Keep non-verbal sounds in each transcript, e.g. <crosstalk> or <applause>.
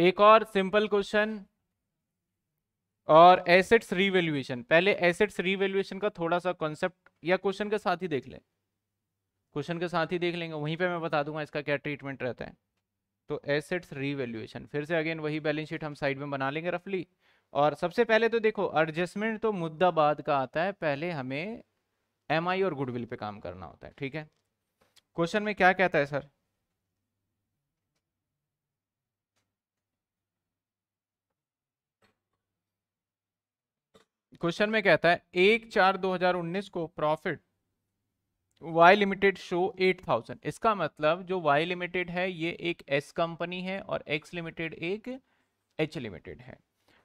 एक और simple question और एसेट्स रिवेल्युएशन पहले एसेट्स रिवेल्युएशन का थोड़ा सा कॉन्सेप्ट या क्वेश्चन के साथ ही देख लें क्वेश्चन के साथ ही देख लेंगे वहीं पे मैं बता दूंगा इसका क्या ट्रीटमेंट रहता है तो एसेट्स रिवेल्युएशन फिर से अगेन वही बैलेंस शीट हम साइड में बना लेंगे रफली और सबसे पहले तो देखो एडजस्टमेंट तो मुद्दा बाद का आता है पहले हमें एम और गुडविल पर काम करना होता है ठीक है क्वेश्चन में क्या कहता है सर क्वेश्चन में कहता है एक चार 2019 को प्रॉफिट वाई लिमिटेड शो 8000 इसका मतलब जो वाई लिमिटेड है ये एक एस कंपनी है और एक्स लिमिटेड एक एच लिमिटेड है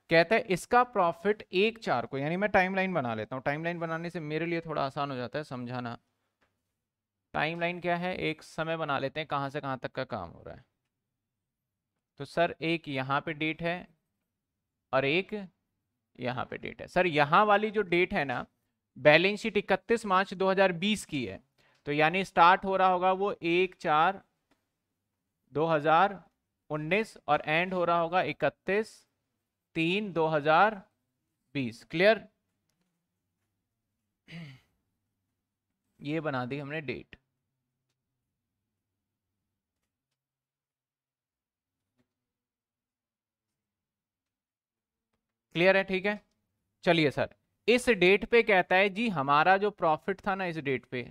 कहता है इसका प्रॉफिट एक चार को यानी मैं टाइमलाइन बना लेता हूँ टाइमलाइन बनाने से मेरे लिए थोड़ा आसान हो जाता है समझाना टाइमलाइन क्या है एक समय बना लेते हैं कहाँ से कहाँ तक का काम हो रहा है तो सर एक यहाँ पे डेट है और एक यहाँ पे डेट है सर यहाँ वाली जो डेट है ना बैलेंस शीट इकतीस मार्च 2020 की है तो यानी स्टार्ट हो रहा होगा वो एक चार 2019 और एंड हो रहा होगा इकतीस तीन 2020 क्लियर <clears throat> ये बना दी हमने डेट क्लियर है ठीक है चलिए सर इस डेट पे कहता है जी हमारा जो प्रॉफिट था ना इस डेट पे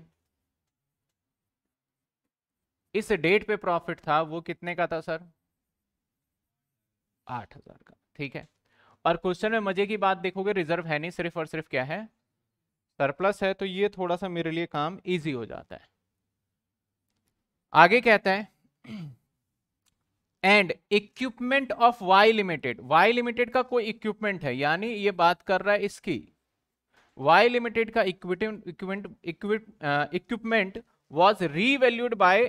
इस डेट पे प्रॉफिट था वो कितने का था सर आठ हजार का ठीक है और क्वेश्चन में मजे की बात देखोगे रिजर्व है नहीं सिर्फ और सिर्फ क्या है सरप्लस है तो ये थोड़ा सा मेरे लिए काम इजी हो जाता है आगे कहता है and <clears throat> equipment of Y limited Y limited का कोई इक्विपमेंट है यानी ये बात कर रहा है इसकी वाई लिमिटेड का equipment was revalued by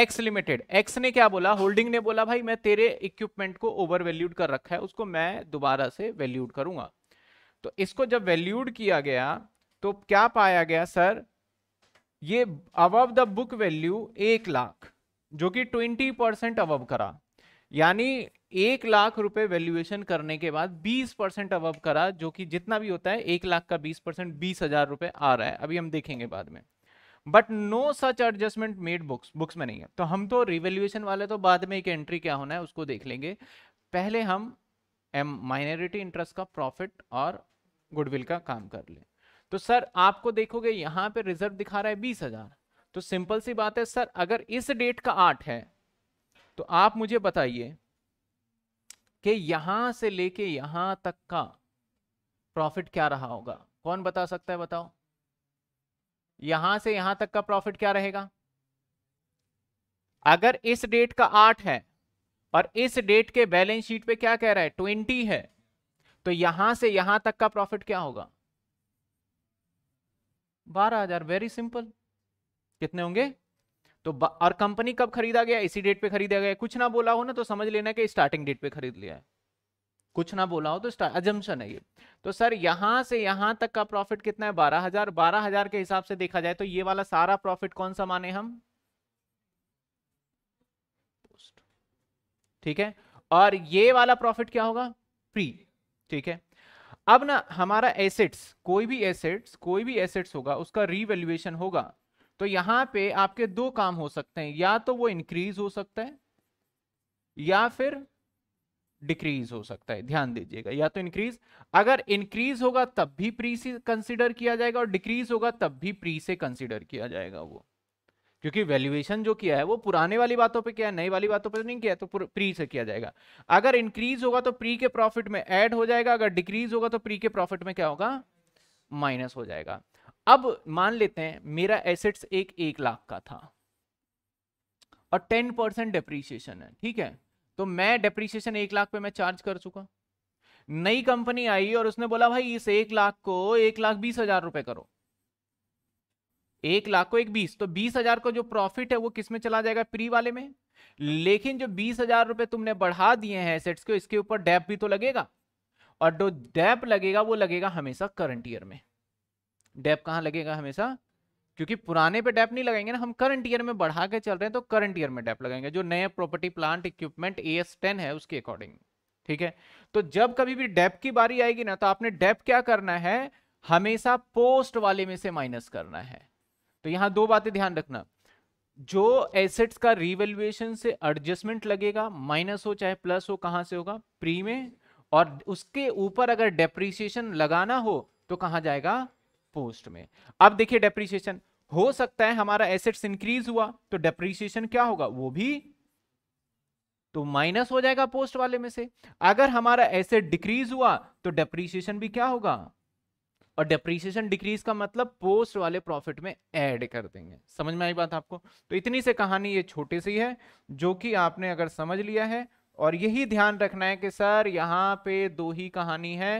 X limited X ने क्या बोला होल्डिंग ने बोला भाई मैं तेरे इक्विपमेंट को ओवर वैल्यूड कर रखा है उसको मैं दोबारा से वैल्यूड करूंगा तो इसको जब वैल्यूड किया गया तो क्या पाया गया सर ये अब द बुक वैल्यू एक लाख जो कि ट्वेंटी परसेंट अब करा यानी एक लाख रुपए वैल्यूएशन करने के बाद 20 परसेंट अब करा जो कि जितना भी होता है एक लाख का 20 परसेंट बीस हजार रुपए आ रहा है अभी हम देखेंगे बाद में but no such adjustment made books books में नहीं है तो हम तो रिवेल्यूएशन वाले तो बाद में एक एंट्री क्या होना है उसको देख लेंगे पहले हम एम माइनॉरिटी इंटरेस्ट का प्रॉफिट और गुडविल का काम कर ले तो सर आपको देखोगे यहाँ पे रिजर्व दिखा रहा है बीस हजार तो सिंपल सी बात है सर अगर इस डेट का आठ है तो आप मुझे बताइए कि यहां से लेके यहां तक का प्रॉफिट क्या रहा होगा कौन बता सकता है बताओ यहां से यहां तक का प्रॉफिट क्या रहेगा अगर इस डेट का आठ है और इस डेट के बैलेंस शीट पे क्या कह रहा है ट्वेंटी है तो यहां से यहां तक का प्रॉफिट क्या होगा बारह हजार वेरी सिंपल कितने होंगे तो और कंपनी कब खरीदा गया इसी डेट पे खरीदा गया कुछ ना बोला हो ना तो समझ लेना कि स्टार्टिंग डेट पे खरीद लिया है कुछ ना बोला हो तो अजम्पन है ये तो सर यहां से यहां तक का प्रॉफिट कितना है बारह हजार बारह हजार के हिसाब से देखा जाए तो ये वाला सारा प्रॉफिट कौन सा माने हम ठीक है और ये वाला प्रॉफिट क्या होगा प्री ठीक है अब ना हमारा एसेट्स कोई भी एसेट्स कोई भी एसेट्स होगा उसका रिवेल्युएशन होगा तो यहां पे आपके दो काम हो सकते हैं या तो वो इंक्रीज हो सकता है या फिर डिक्रीज हो सकता है ध्यान दीजिएगा या तो इंक्रीज अगर इंक्रीज होगा तब भी प्री से कंसिडर किया जाएगा और डिक्रीज होगा तब भी प्री से कंसिडर किया जाएगा वो क्योंकि वैल्यूएशन जो किया है वो पुराने वाली बातों पे किया है नई वाली बातों पे तो नहीं किया तो प्री से किया जाएगा अगर इंक्रीज होगा तो प्री के प्रॉफिट में ऐड हो जाएगा अगर डिक्रीज होगा तो प्री के प्रॉफिट में क्या होगा माइनस हो जाएगा अब मान लेते हैं मेरा एसेट्स एक एक लाख का था और टेन परसेंट डेप्रीसिएशन है ठीक है तो मैं डेप्रीसिएशन एक लाख पे मैं चार्ज कर चुका नई कंपनी आई और उसने बोला भाई इस एक लाख को एक लाख बीस हजार रुपए करो एक लाख को एक बीस तो बीस हजार का जो प्रॉफिट है वो किस में चला जाएगा प्री वाले में लेकिन जो बीस हजार रुपए तुमने बढ़ा दिए हैं एसेट्स को इसके ऊपर डेप भी तो लगेगा और जो डेप लगेगा वो लगेगा हमेशा करंट ईयर में डेप कहाँ लगेगा हमेशा क्योंकि पुराने पे डेप नहीं लगाएंगे ना हम करंट ईयर में बढ़ा के चल रहे हैं तो करंट ईयर में डेप लगाएंगे जो नए property plant equipment A S ten है उसके अकॉर्डिंग ठीक है तो जब कभी भी डेप की बारी आएगी ना तो आपने डेप क्या करना है हमेशा पोस्ट वाले में से माइनस करना है तो यहां दो बातें ध्यान रखना जो एसेट्स का रिवेल्युएशन से एडजस्टमेंट लगेगा माइनस हो चाहे प्लस हो कहां से होगा प्री में और उसके ऊपर अगर डेप्रिसिएशन लगाना हो तो कहां जाएगा पोस्ट में अब देखिए डेप्रीसिएशन हो सकता है हमारा एसेट्स इंक्रीज हुआ तो डेप्रीसिएशन क्या होगा वो भी तो माइनस हो जाएगा पोस्ट वाले में से अगर हमारा एसेट डिक्रीज हुआ तो डेप्रीसिएशन भी क्या होगा और डेप्रीसिएशन डिक्रीज का मतलब पोस्ट वाले प्रॉफिट में ऐड कर देंगे समझ में आई बात आपको तो इतनी से कहानी ये छोटी सी है जो कि आपने अगर समझ लिया है और यही ध्यान रखना है कि सर यहाँ पे दो ही कहानी है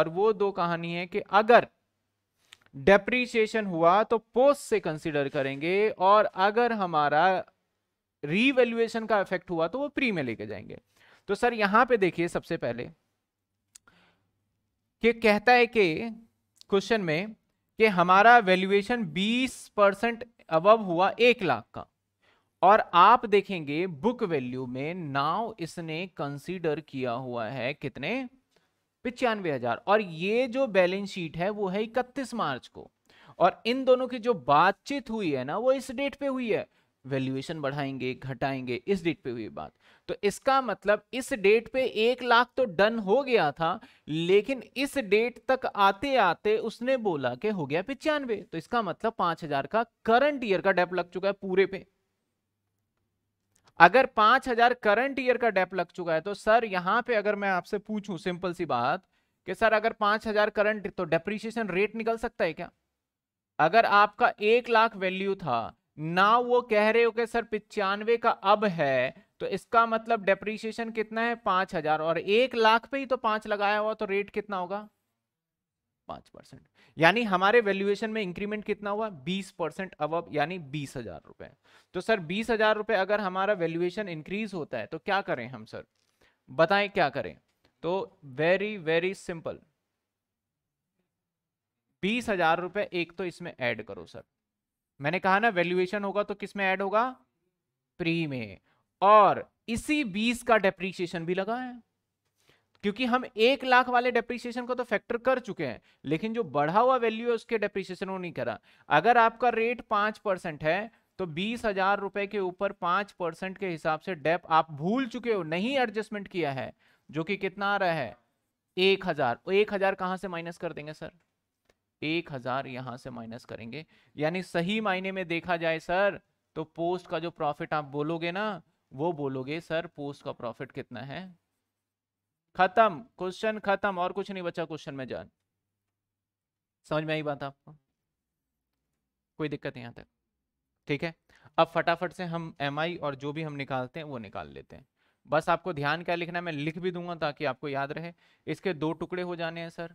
और वो दो कहानी है कि अगर डेप्रीशिएशन हुआ तो पोस्ट से कंसिडर करेंगे और अगर हमारा रीवेल्युएशन का इफेक्ट हुआ तो वो प्री में लेके जाएंगे तो सर यहां पे देखिए सबसे पहले कि कहता है कि क्वेश्चन में कि हमारा वैल्यूएशन 20 परसेंट अब हुआ एक लाख का और आप देखेंगे बुक वैल्यू में नाव इसने कंसीडर किया हुआ है कितने पिचानवे हजार और ये जो बैलेंस शीट है वो है इकतीस मार्च को और इन दोनों की जो बातचीत हुई है ना वो इस डेट पे हुई है वैल्यूएशन बढ़ाएंगे घटाएंगे इस डेट पे हुई बात तो इसका मतलब इस डेट पे एक लाख तो डन हो गया था लेकिन इस डेट तक आते आते उसने बोला कि हो गया पिचानवे तो इसका मतलब पांच हजार का करंट ईयर का डेप लग चुका है पूरे पे अगर पांच हजार करंट ईयर का डेप लग चुका है तो सर यहां पे अगर मैं आपसे पूछूं सिंपल सी बात कि सर अगर पांच हजार करंट तो डेप्रीशिएशन रेट निकल सकता है क्या अगर आपका एक लाख वैल्यू था ना वो कह रहे हो कि सर पिचानवे का अब है तो इसका मतलब डेप्रीशिएशन कितना है पांच हजार और एक लाख पे ही तो पांच लगाया हुआ तो रेट कितना होगा पांच परसेंट यानी हमारे वैल्यूएशन में इंक्रीमेंट कितना हुआ बीस परसेंट अब यानी बीस हजार रुपए तो सर बीस हजार रुपए अगर हमारा वैल्यूएशन इंक्रीज होता है तो क्या करें हम सर बताएं क्या करें तो वेरी वेरी सिंपल बीस हजार रुपए एक तो इसमें ऐड करो सर मैंने कहा ना वैल्यूएशन होगा तो किसमें ऐड होगा प्री में और इसी बीस का डेप्रीशिएशन भी लगा है क्योंकि हम एक लाख वाले डेप्रिसिएशन को तो फैक्टर कर चुके हैं लेकिन जो बढ़ा हुआ वैल्यू है उसके डेप्रिसिएशन को नहीं करा अगर आपका रेट पांच परसेंट है तो बीस हजार रुपए के ऊपर पांच परसेंट के हिसाब से डेप आप भूल चुके हो नहीं एडजस्टमेंट किया है जो कि कितना आ रहा है एक हजार एक हजार कहां से माइनस कर देंगे सर एक हजार यहां से माइनस करेंगे यानी सही मायने में देखा जाए सर तो पोस्ट का जो प्रॉफिट आप बोलोगे ना वो बोलोगे सर पोस्ट का प्रॉफिट कितना है खत्म क्वेश्चन खत्म और कुछ नहीं बचा क्वेश्चन में जान समझ में आई बात आपको कोई दिक्कत नहीं आता ठीक है अब फटाफट से हम एम और जो भी हम निकालते हैं वो निकाल लेते हैं बस आपको ध्यान क्या लिखना है मैं लिख भी दूंगा ताकि आपको याद रहे इसके दो टुकड़े हो जाने हैं सर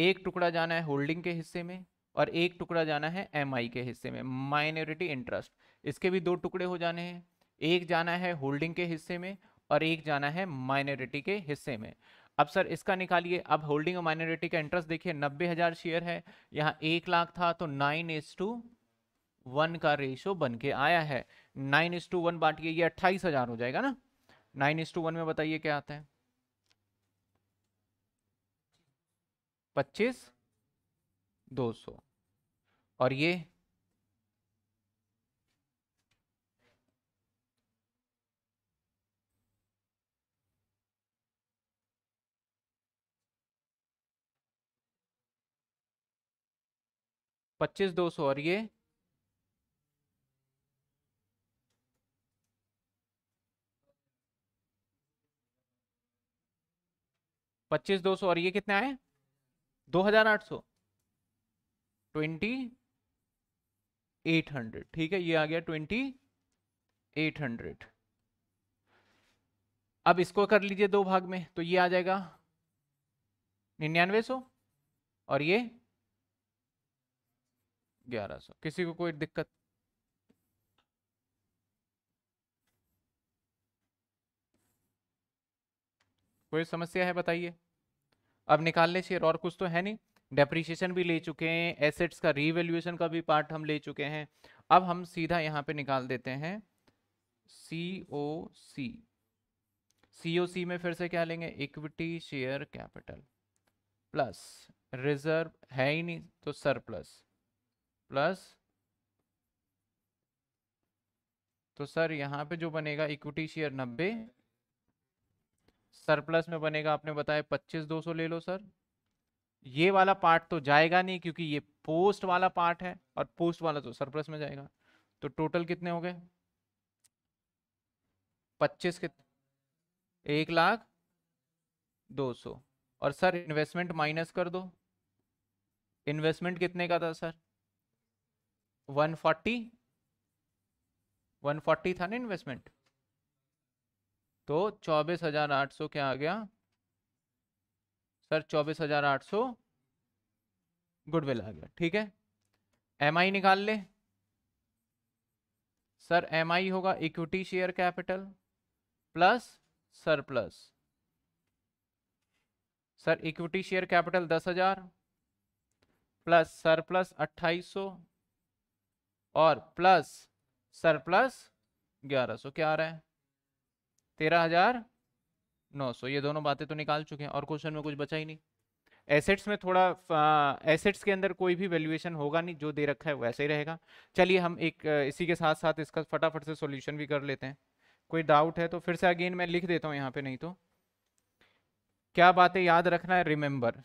एक टुकड़ा जाना है होल्डिंग के हिस्से में और एक टुकड़ा जाना है एम के हिस्से में माइनॉरिटी इंटरेस्ट इसके भी दो टुकड़े हो जाने हैं एक जाना है होल्डिंग के हिस्से में और एक जाना है माइनॉरिटी के हिस्से में अब सर इसका निकालिए अब होल्डिंग और माइनॉरिटी का इंटरेस्ट देखिए नब्बे हज़ार शेयर है यहाँ एक लाख था तो नाइन इज टू वन का रेशो बन के आया है नाइन इज टू वन बांटिए ये अट्ठाईस हज़ार हो जाएगा ना नाइन इज टू वन में बताइए क्या आता है पच्चीस दो सौ और ये पच्चीस दो सौ और ये पच्चीस दो सौ और ये कितने आए दो हजार आठ सौ ट्वेंटी एट हंड्रेड ठीक है ये आ गया ट्वेंटी एट हंड्रेड अब इसको कर लीजिए दो भाग में तो ये आ जाएगा निन्यानवे सौ और ये ग्यारह सौ किसी को कोई दिक्कत कोई समस्या है बताइए अब निकालने से और कुछ तो है नहीं डेप्रीशिएशन भी ले चुके हैं एसेट्स का रीवैल्यूएशन का भी पार्ट हम ले चुके हैं अब हम सीधा यहां पे निकाल देते हैं सी ओ सी सी ओ सी में फिर से क्या लेंगे equity share capital plus reserve है ही नहीं तो सरप्लस प्लस तो सर यहाँ पे जो बनेगा इक्विटी शेयर नब्बे सरप्लस में बनेगा आपने बताया पच्चीस दो सौ ले लो सर ये वाला पार्ट तो जाएगा नहीं क्योंकि ये पोस्ट वाला पार्ट है और पोस्ट वाला तो सरप्लस में जाएगा तो टोटल कितने हो गए पच्चीस के एक लाख दो सौ और सर इन्वेस्टमेंट माइनस कर दो इन्वेस्टमेंट कितने का था sir one forty one forty था ना इन्वेस्टमेंट तो चौबीस हजार आठ सौ क्या आ गया सर चौबीस हजार आठ सौ गुडविल आ गया ठीक है एम आई निकाल ले सर एम आई होगा equity share capital plus surplus sir equity share capital दस हजार प्लस सरप्लस अट्ठाईस सौ और प्लस सरप्लस ग्यारह सौ क्या आ रहा है तेरह हजार नौ सौ ये दोनों बातें तो निकाल चुके हैं और क्वेश्चन में कुछ बचा ही नहीं एसेट्स में थोड़ा एसेट्स के अंदर कोई भी वैल्यूएशन होगा नहीं जो दे रखा है वैसे ही रहेगा चलिए हम एक इसी के साथ साथ इसका फटाफट से सॉल्यूशन भी कर लेते हैं कोई डाउट है तो फिर से अगेन मैं लिख देता हूँ यहाँ पे नहीं तो क्या बातें याद रखना है रिमेंबर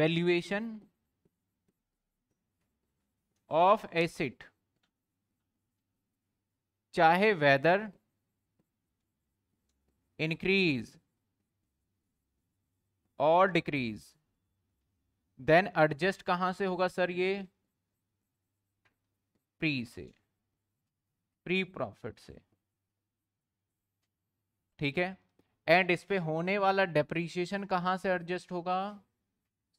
वैल्यूएशन ऑफ एसिड चाहे वेदर इंक्रीज और डिक्रीज देन एडजस्ट कहां से होगा सर ये प्री से प्री प्रॉफिट से ठीक है एंड इस पे होने वाला डेप्रीशिएशन कहां से एडजस्ट होगा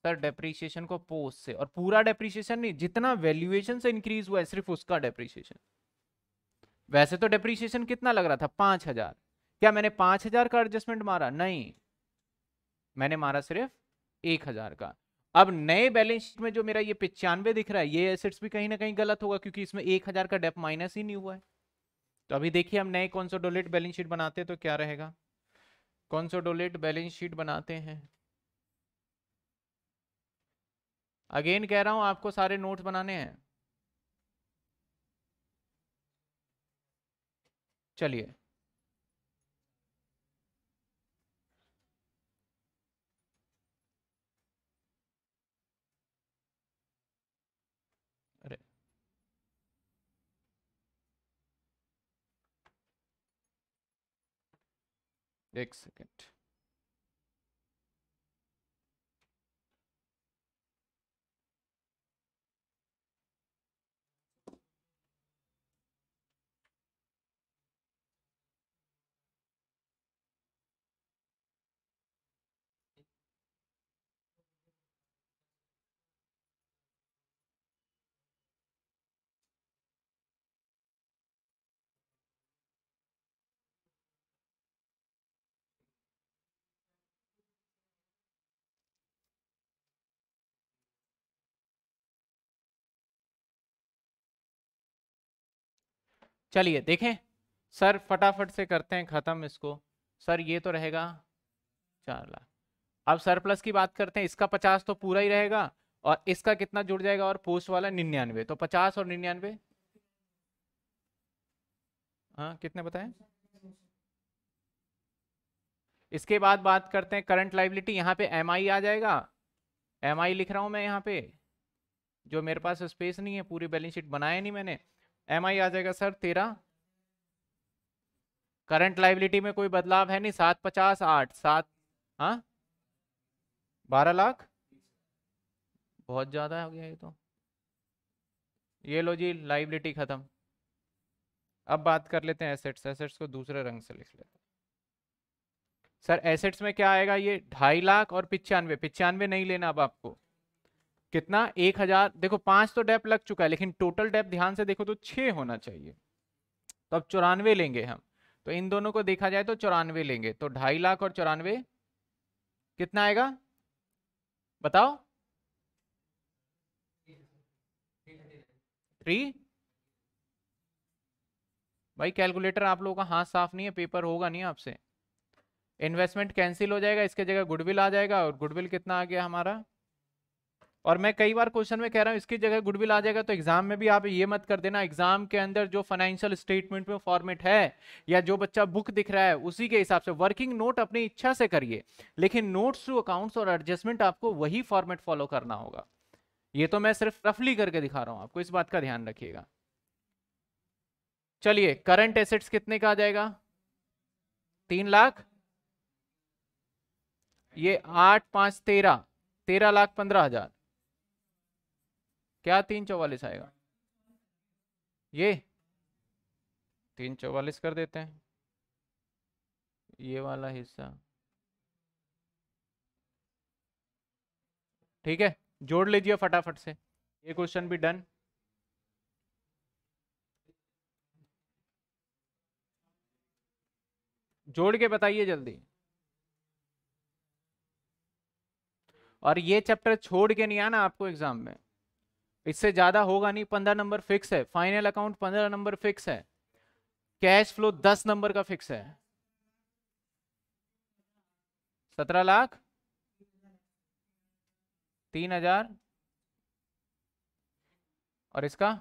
सर डेप्रीशिएशन को पोस्ट से और पूरा डेप्रीशिएशन नहीं जितना वैल्यूएशन से इंक्रीज हुआ है सिर्फ उसका डेप्रीशिएशन वैसे तो डेप्रीशिएशन कितना लग रहा था पांच हजार क्या मैंने पांच हजार का एडजस्टमेंट मारा नहीं मैंने मारा सिर्फ एक हजार का अब नए बैलेंस शीट में जो मेरा ये पिचानवे दिख रहा है ये एसेट्स भी कहीं ना कहीं गलत होगा क्योंकि इसमें एक हजार का डेप माइनस ही नहीं हुआ है तो अभी देखिए हम नए कॉन्सोडोलेट बैलेंस शीट बनाते हैं तो क्या रहेगा कॉन्सोडोलेट बैलेंस शीट बनाते हैं अगेन कह रहा हूं आपको सारे नोट्स बनाने हैं चलिए एक सेकेंड चलिए देखें सर फटाफट से करते हैं ख़त्म इसको सर ये तो रहेगा चार लाख अब सरप्लस की बात करते हैं इसका पचास तो पूरा ही रहेगा और इसका कितना जुड़ जाएगा और पोस्ट वाला निन्यानवे तो पचास और निन्यानवे हाँ कितने बताएं इसके बाद बात करते हैं करंट लाइबिलिटी यहाँ पे एम आ जाएगा एम लिख रहा हूँ मैं यहाँ पे जो मेरे पास स्पेस नहीं है पूरी बैलेंस शीट बनाया नहीं मैंने एम आई आ जाएगा सर तेरह करंट लाइबिलिटी में कोई बदलाव है नहीं सात पचास आठ सात हाँ बारह लाख बहुत ज़्यादा हो गया ये तो ये लो जी लाइबिलिटी ख़त्म अब बात कर लेते हैं एसेट्स एसेट्स को दूसरे रंग से लिख लेते हैं सर एसेट्स में क्या आएगा ये ढाई लाख और पिचानवे पिचानवे नहीं लेना अब आपको कितना एक हजार देखो पांच तो डेप लग चुका है लेकिन टोटल डेप ध्यान से देखो तो छः होना चाहिए तो अब चौरानवे लेंगे हम तो इन दोनों को देखा जाए तो चौरानवे लेंगे तो ढाई लाख और चौरानवे कितना आएगा बताओ थ्री भाई कैलकुलेटर आप लोगों का हाथ साफ नहीं है पेपर होगा नहीं आपसे इन्वेस्टमेंट कैंसिल हो जाएगा इसके जगह गुडविल आ जाएगा और गुडविल कितना आ गया हमारा और मैं कई बार क्वेश्चन में कह रहा हूँ इसकी जगह गुडविल आ जाएगा तो एग्जाम में भी आप ये मत कर देना एग्जाम के अंदर जो फाइनेंशियल स्टेटमेंट में फॉर्मेट है या जो बच्चा बुक दिख रहा है उसी के हिसाब से वर्किंग नोट अपनी इच्छा से करिए लेकिन नोट्स टू अकाउंट्स और एडजस्टमेंट आपको वही फॉर्मेट फॉलो करना होगा ये तो मैं सिर्फ रफली करके दिखा रहा हूँ आपको इस बात का ध्यान रखिएगा चलिए करंट एसेट्स कितने का आ जाएगा तीन लाख ये आठ पांच तेरह तेरह लाख पंद्रह हजार क्या तीन चौवालीस आएगा ये तीन चौवालीस कर देते हैं ये वाला हिस्सा ठीक है जोड़ लीजिए फटाफट से ये क्वेश्चन भी डन जोड़ के बताइए जल्दी और ये चैप्टर छोड़ के नहीं आना आपको एग्जाम में इससे ज्यादा होगा नहीं पंद्रह नंबर फिक्स है फाइनल अकाउंट पंद्रह नंबर फिक्स है कैश फ्लो दस नंबर का फिक्स है सत्रह लाख तीन हजार और इसका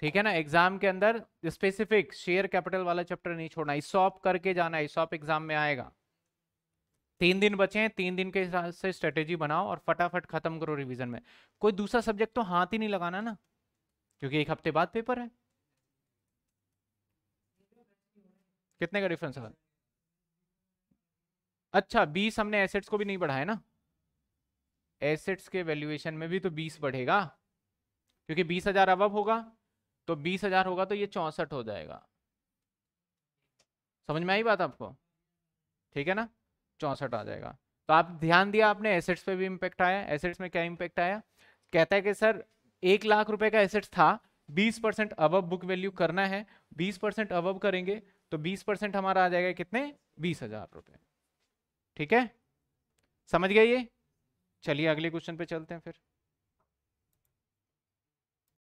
ठीक है ना एग्जाम के अंदर स्पेसिफिक शेयर कैपिटल वाला चैप्टर नहीं छोड़ना इसॉप करके जाना सॉप एग्जाम में आएगा तीन दिन बचे हैं तीन दिन के हिसाब से स्ट्रेटेजी बनाओ और फटाफट खत्म करो रिवीजन में कोई दूसरा सब्जेक्ट तो हाथ ही नहीं लगाना ना क्योंकि एक हफ्ते बाद पेपर है कितने का डिफरेंस है अच्छा बीस हमने एसेट्स को भी नहीं बढ़ाया ना एसेट्स के वैल्यूएशन में भी तो बीस बढ़ेगा क्योंकि बीस हजार अब होगा तो बीस हजार होगा तो ये चौसठ हो जाएगा समझ में आई बात आपको ठीक है ना चौंसठ आ जाएगा तो आप ध्यान दिया आपने एसेट्स पे भी इम्पैक्ट आया एसेट्स में क्या इम्पैक्ट आया कहता है कि सर एक लाख रुपए का एसेट्स था 20 परसेंट अबब बुक वैल्यू करना है 20 परसेंट अबब करेंगे तो 20 परसेंट हमारा आ जाएगा कितने बीस हजार रुपये ठीक है समझ गए ये चलिए अगले क्वेश्चन पे चलते हैं फिर